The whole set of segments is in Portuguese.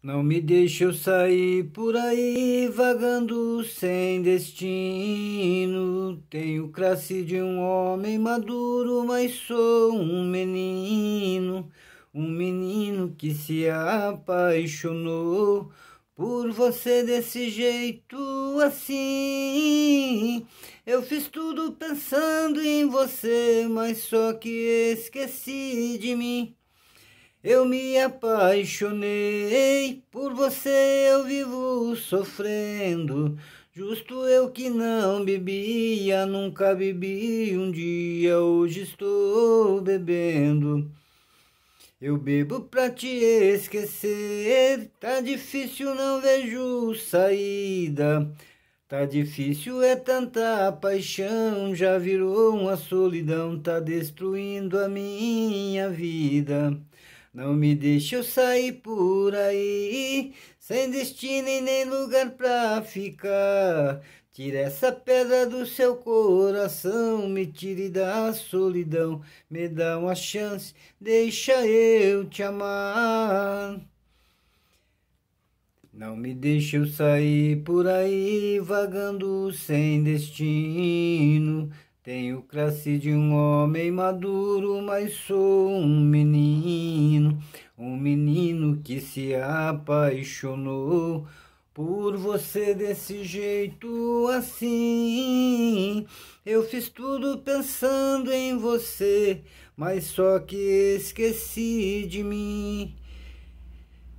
Não me deixe eu sair por aí vagando sem destino. Tenho classe de um homem maduro, mas sou um menino. Um menino que se apaixonou por você desse jeito assim. Eu fiz tudo pensando em você, mas só que esqueci de mim. Eu me apaixonei, por você eu vivo sofrendo. Justo eu que não bebia, nunca bebi um dia, hoje estou bebendo. Eu bebo pra te esquecer, tá difícil, não vejo saída. Tá difícil, é tanta paixão, já virou uma solidão, tá destruindo a minha vida. Não me deixe eu sair por aí, sem destino e nem lugar pra ficar. Tire essa pedra do seu coração, me tire da solidão, me dá uma chance, deixa eu te amar. Não me deixe eu sair por aí vagando sem destino. Tenho classe de um homem maduro, mas sou um menino. Um menino que se apaixonou por você desse jeito assim. Eu fiz tudo pensando em você, mas só que esqueci de mim.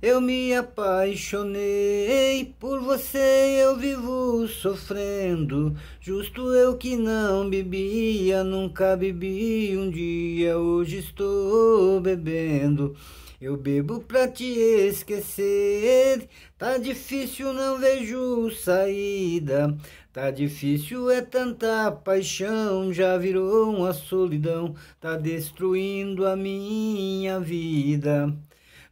Eu me apaixonei por você, eu vivo sofrendo. Justo eu que não bebia, nunca bebi um dia, hoje estou bebendo. Eu bebo pra te esquecer. Tá difícil, não vejo saída. Tá difícil, é tanta paixão. Já virou uma solidão. Tá destruindo a minha vida.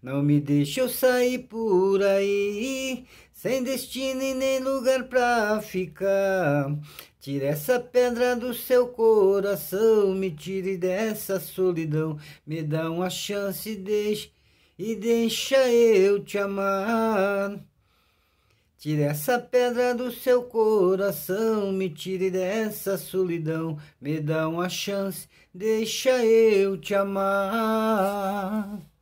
Não me deixe eu sair por aí, sem destino e nem lugar pra ficar. Tire essa pedra do seu coração, me tire dessa solidão, me dá uma chance, deixe e deixa eu te amar. Tire essa pedra do seu coração, me tire dessa solidão, me dá uma chance, deixa eu te amar.